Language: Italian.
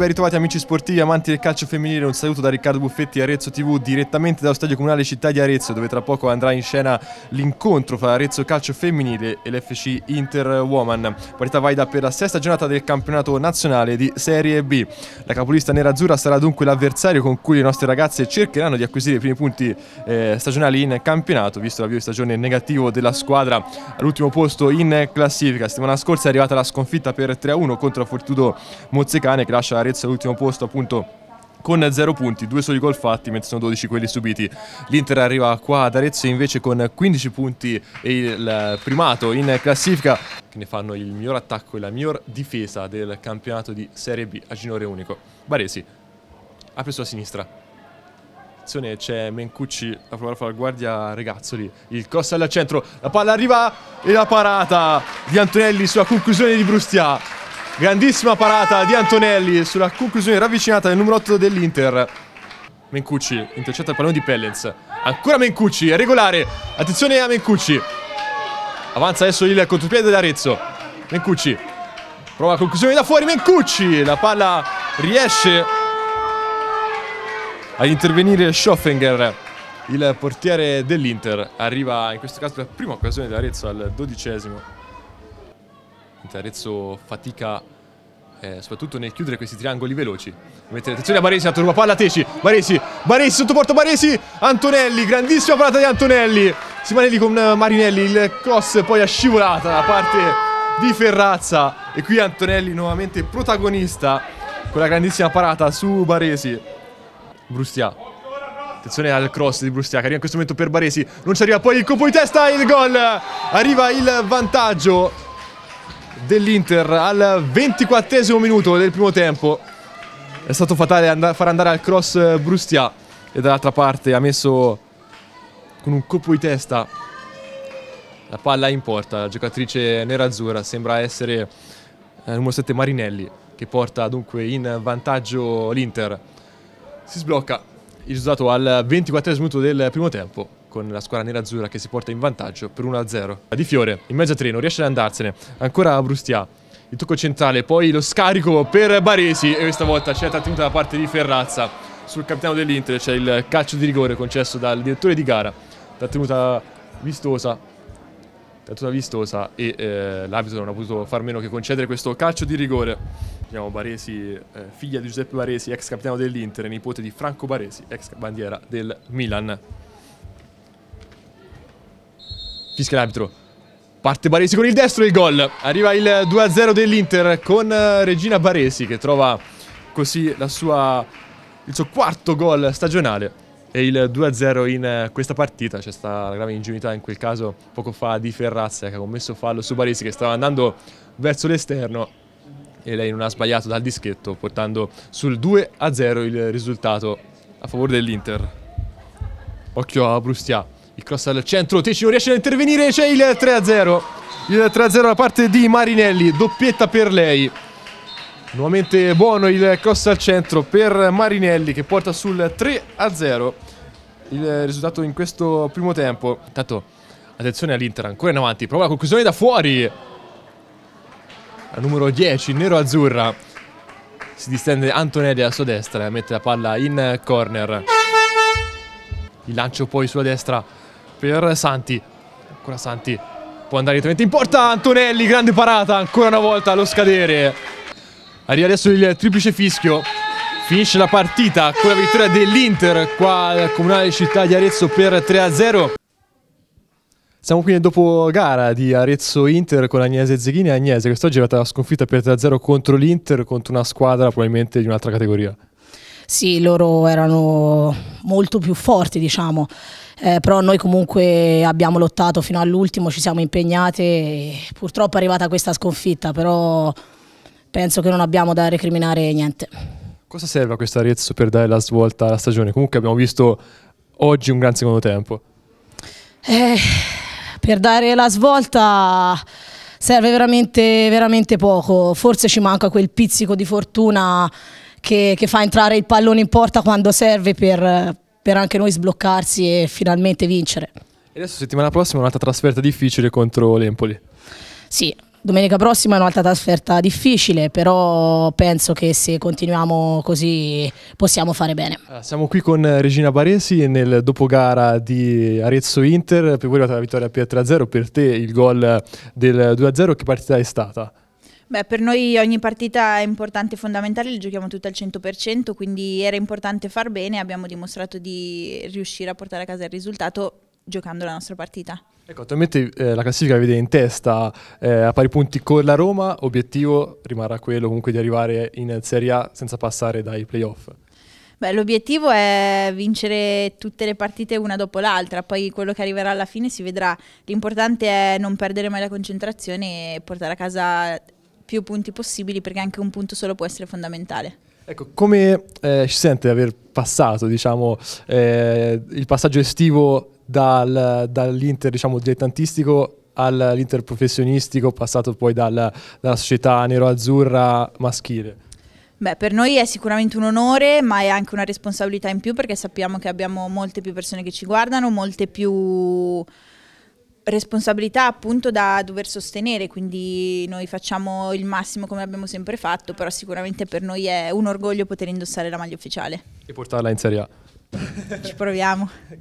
Ben ritrovati amici sportivi, amanti del calcio femminile, un saluto da Riccardo Buffetti Arezzo TV direttamente dallo stadio comunale città di Arezzo dove tra poco andrà in scena l'incontro fra Arezzo Calcio Femminile e l'FC Inter Woman. Partita valida per la sesta giornata del campionato nazionale di Serie B. La capolista nerazzurra sarà dunque l'avversario con cui le nostre ragazze cercheranno di acquisire i primi punti eh, stagionali in campionato, visto l'avvio di stagione negativo della squadra all'ultimo posto in classifica. La Settimana scorsa è arrivata la sconfitta per 3-1 contro Fortudo Mozzecane che lascia Arezzo Varese all'ultimo posto appunto con 0 punti, 2 soli gol fatti mentre sono 12 quelli subiti. L'Inter arriva qua ad Arezzo invece con 15 punti e il primato in classifica che ne fanno il miglior attacco e la miglior difesa del campionato di Serie B a ginore unico. Baresi apre sulla sinistra. attenzione c'è Mencucci a provare a fare guardia Regazzoli. Il cross al centro, la palla arriva e la parata di Antonelli sulla conclusione di Brustia. Grandissima parata di Antonelli sulla conclusione ravvicinata del numero 8 dell'Inter. Mencucci intercetta il pallone di Pellens. Ancora Mencucci, è regolare. Attenzione a Mencucci. Avanza adesso il contropiede dell'Arezzo. Mencucci prova la conclusione da fuori. Mencucci, la palla riesce ad intervenire Schoffinger, il portiere dell'Inter. Arriva in questo caso per la prima occasione dell'Arezzo al dodicesimo mentre Arezzo fatica eh, soprattutto nel chiudere questi triangoli veloci. Mentre attenzione a Baresi, la turba palla Teci, Baresi, Baresi sottoporto Baresi, Antonelli, grandissima parata di Antonelli. Simanelli con eh, Marinelli, il cross poi a scivolata da parte di Ferrazza e qui Antonelli nuovamente protagonista con la grandissima parata su Baresi. Brustia. Attenzione al cross di Brustia che arriva in questo momento per Baresi, non ci arriva poi il colpo di testa il gol. Arriva il vantaggio dell'Inter al 24 minuto del primo tempo. È stato fatale and far andare al cross eh, Brustia e dall'altra parte ha messo con un colpo di testa la palla in porta. La giocatrice nerazzurra sembra essere il eh, numero 7 Marinelli che porta dunque in vantaggio l'Inter. Si sblocca il risultato al 24 minuto del primo tempo con la squadra nerazzurra che si porta in vantaggio per 1-0. Di Fiore, in mezzo a tre, non riesce ad andarsene, ancora Brustià, Il tocco centrale, poi lo scarico per Baresi e questa volta c'è la tenuta da parte di Ferrazza sul capitano dell'Inter, c'è il calcio di rigore concesso dal direttore di gara, trattenuta vistosa, trattenuta vistosa e eh, l'abito non ha potuto far meno che concedere questo calcio di rigore. Chiamo Baresi, eh, figlia di Giuseppe Baresi, ex capitano dell'Inter, nipote di Franco Baresi, ex bandiera del Milan. Fischia l'arbitro. Parte Baresi con il destro e il gol. Arriva il 2-0 dell'Inter con eh, Regina Baresi che trova così sua, il suo quarto gol stagionale. E il 2-0 in eh, questa partita, c'è stata la grave ingenuità in quel caso poco fa di Ferrazza che ha commesso fallo su Baresi che stava andando verso l'esterno e lei non ha sbagliato dal dischetto portando sul 2-0 il risultato a favore dell'Inter. Occhio a Brustia. Il cross al centro, Teci non riesce ad intervenire, c'è il 3-0. Il 3-0 da parte di Marinelli, doppietta per lei. Nuovamente buono il cross al centro per Marinelli che porta sul 3-0. Il risultato in questo primo tempo. Intanto attenzione all'Inter, ancora in avanti, prova la conclusione da fuori. Al numero 10, nero-azzurra. Si distende Antonelli alla sua destra e mette la palla in corner. Il lancio poi sulla destra per Santi. Ancora Santi può andare direttamente in porta. Antonelli, grande parata, ancora una volta allo scadere. Arriva adesso il triplice fischio. Finisce la partita con la vittoria dell'Inter qua al Comunale Città di Arezzo per 3-0. Siamo qui nel dopogara di Arezzo-Inter con Agnese Zeghini. Agnese, quest'oggi è stata sconfitta per 3-0 contro l'Inter, contro una squadra probabilmente di un'altra categoria sì, loro erano molto più forti, diciamo. Eh, però noi comunque abbiamo lottato fino all'ultimo, ci siamo impegnate, purtroppo è arrivata questa sconfitta, però penso che non abbiamo da recriminare niente. Cosa serve a questo Arezzo per dare la svolta alla stagione? Comunque abbiamo visto oggi un gran secondo tempo. Eh, per dare la svolta serve veramente, veramente poco, forse ci manca quel pizzico di fortuna che, che fa entrare il pallone in porta quando serve per, per anche noi sbloccarsi e finalmente vincere. E adesso settimana prossima un'altra trasferta difficile contro l'Empoli. Sì, domenica prossima è un'altra trasferta difficile, però penso che se continuiamo così possiamo fare bene. Allora, siamo qui con Regina Baresi nel dopogara di Arezzo Inter, per voi è arrivata la vittoria per 3-0, per te il gol del 2-0, che partita è stata? Beh, per noi ogni partita è importante e fondamentale, le giochiamo tutte al 100%, quindi era importante far bene, abbiamo dimostrato di riuscire a portare a casa il risultato giocando la nostra partita. Ecco, attualmente eh, la classifica vede in testa eh, a pari punti con la Roma, obiettivo rimarrà quello comunque di arrivare in Serie A senza passare dai playoff. Beh, l'obiettivo è vincere tutte le partite una dopo l'altra, poi quello che arriverà alla fine si vedrà. L'importante è non perdere mai la concentrazione e portare a casa più punti possibili perché anche un punto solo può essere fondamentale. Ecco, come eh, si sente aver passato diciamo, eh, il passaggio estivo dal, dall'inter diciamo, dilettantistico all'inter professionistico, passato poi dal, dalla società nero-azzurra maschile? Beh, per noi è sicuramente un onore, ma è anche una responsabilità in più perché sappiamo che abbiamo molte più persone che ci guardano, molte più responsabilità appunto da dover sostenere, quindi noi facciamo il massimo come abbiamo sempre fatto, però sicuramente per noi è un orgoglio poter indossare la maglia ufficiale. E portarla in Serie A. Ci proviamo.